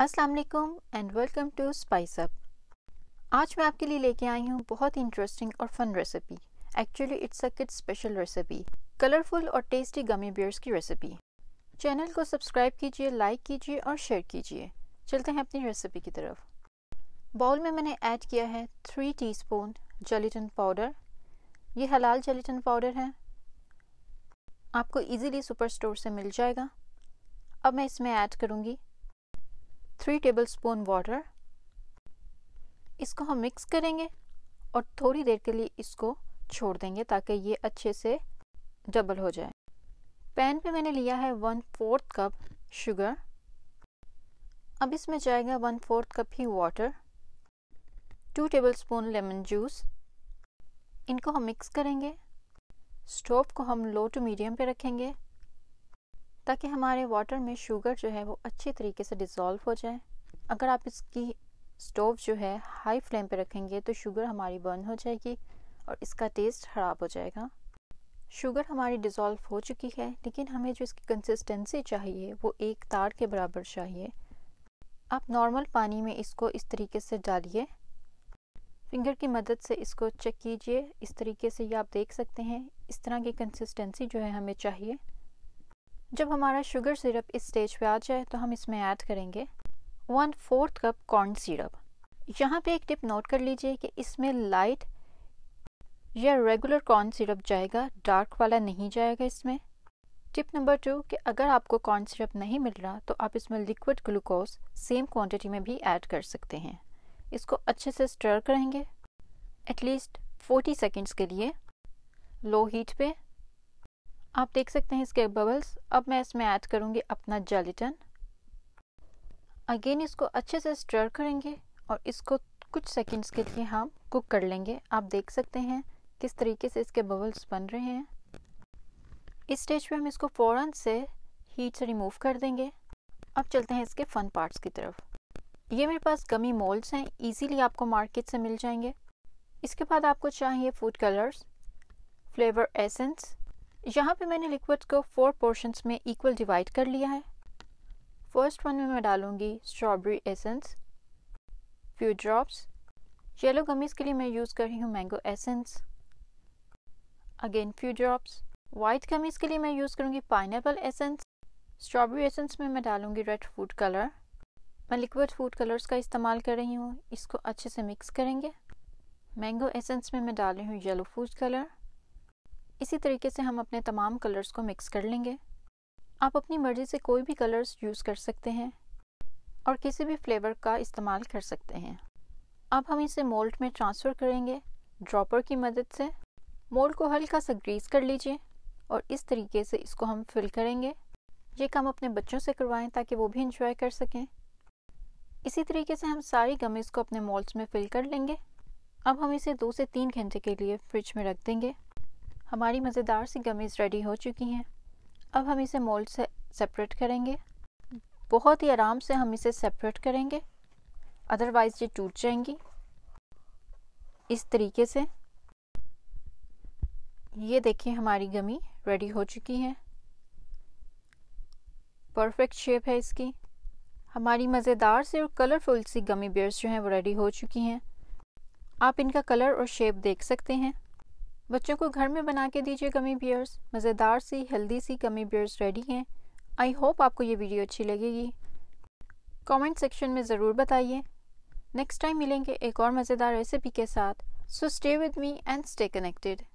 अस्सलाम वालेकुम and welcome to spice up आज मैं आपके लिए लेके आई हूँ बहुत ही इंटरेस्टिंग और fun recipe actually it's a kids special recipe colourful और टेस्टी गमी बियर्स की रेसिपी चैनल को सब्सक्राइब कीजिए लाइक कीजिए और शेयर कीजिए चलते हैं अपनी रेसिपी की तरफ बाउल में मैंने ऐड किया है three teaspoon gelatin powder ये हलाल जेलिटन पाउडर है आपको इजीली सुपर स्टोर से मिल जाएगा अब मैं इसमें ऐड करूँगी थ्री टेबल स्पून वाटर इसको हम मिक्स करेंगे और थोड़ी देर के लिए इसको छोड़ देंगे ताकि ये अच्छे से डबल हो जाए पैन पे मैंने लिया है वन फोर्थ कप शुगर अब इसमें जाएगा वन फोर्थ कप ही water two tablespoon lemon juice इनको हम मिक्स करेंगे स्टोव को हम लो टू मीडियम पे रखेंगे ताकि हमारे वाटर में शुगर जो है वो अच्छे तरीके से डिज़ोल्व हो जाए अगर आप इसकी स्टोव जो है हाई फ्लेम पे रखेंगे तो शुगर हमारी बर्न हो जाएगी और इसका टेस्ट ख़राब हो जाएगा शुगर हमारी डिज़ोल्व हो चुकी है लेकिन हमें जो इसकी कंसिस्टेंसी चाहिए वो एक तार के बराबर चाहिए आप नॉर्मल पानी में इसको इस तरीके से डालिए फिंगर की मदद से इसको चेक कीजिए इस तरीके से ये आप देख सकते हैं इस तरह की कंसिस्टेंसी जो है हमें चाहिए जब हमारा शुगर सिरप इस स्टेज पे आ जाए तो हम इसमें ऐड करेंगे one fourth cup corn syrup यहाँ पे एक टिप नोट कर लीजिए कि इसमें लाइट या रेगुलर कॉर्न सिरप जाएगा डार्क वाला नहीं जाएगा इसमें टिप नंबर टू कि अगर आपको कॉर्न सिरप नहीं मिल रहा तो आप इसमें लिक्विड ग्लूकोज सेम क्वांटिटी में भी ऐड कर सकते हैं इसको अच्छे से स्टर करेंगे एटलीस्ट 40 सेकेंड्स के लिए लो हीट पे आप देख सकते हैं इसके बबल्स अब मैं इसमें ऐड करूंगी अपना जेलिटन अगेन इसको अच्छे से स्टर करेंगे और इसको कुछ सेकंड्स के लिए हम कुक कर लेंगे आप देख सकते हैं किस तरीके से इसके बबल्स बन रहे हैं इस स्टेज पे हम इसको फ़ौरन से हीट से रिमूव कर देंगे अब चलते हैं इसके फ़न पार्ट्स की तरफ ये मेरे पास गमी मोल्ड्स हैं ईजीली आपको मार्केट से मिल जाएंगे इसके बाद आपको चाहिए फूड कलर्स फ्लेवर एसेंस यहाँ पे मैंने लिक्विड्स को फोर पोर्शंस में इक्वल डिवाइड कर लिया है फर्स्ट वन में मैं डालूँगी strawberry essence few drops yellow gummies के लिए मैं यूज़ कर रही हूँ mango essence again few drops white gummies के लिए मैं यूज़ करूँगी पाइनएपल एसेंस स्ट्रॉबेरी एसेंस में मैं डालूँगी रेड फूड कलर मैं लिक्विड फूड कलर्स का इस्तेमाल कर रही हूँ इसको अच्छे से मिक्स करेंगे मैंगो एसेंस में मैं डाल रही हूँ येलो फूड कलर इसी तरीके से हम अपने तमाम कलर्स को मिक्स कर लेंगे आप अपनी मर्ज़ी से कोई भी कलर्स यूज़ कर सकते हैं और किसी भी फ्लेवर का इस्तेमाल कर सकते हैं अब हम इसे मोल्ड में ट्रांसफ़र करेंगे ड्रॉपर की मदद से मोल्ड को हल्का सा ग्रीस कर लीजिए और इस तरीके से इसको हम फिल करेंगे ये काम अपने बच्चों से करवाएं ताकि वो भी इंजॉय कर सकें इसी तरीके से हम सारी गमेज को अपने मोल्ड्स में फिल कर लेंगे अब हम इसे दो से तीन घंटे के लिए फ्रिज में रख देंगे हमारी मज़ेदार सी गमीज़ रेडी हो चुकी हैं अब हम इसे मोल्ड से सेपरेट करेंगे बहुत ही आराम से हम इसे सेपरेट करेंगे अदरवाइज़ ये टूट जाएंगी इस तरीके से ये देखिए हमारी गमी रेडी हो चुकी है परफेक्ट शेप है इसकी हमारी मज़ेदार सी और कलरफुल सी गमी बेयर्स जो हैं वो रेडी हो चुकी हैं आप इनका कलर और शेप देख सकते हैं बच्चों को घर में बना के दीजिए गमी बियर्स मज़ेदार सी हेल्दी सी गमी बियर्स रेडी हैं आई होप आपको ये वीडियो अच्छी लगेगी कमेंट सेक्शन में ज़रूर बताइए नेक्स्ट टाइम मिलेंगे एक और मज़ेदार रेसिपी के साथ so stay with me and stay connected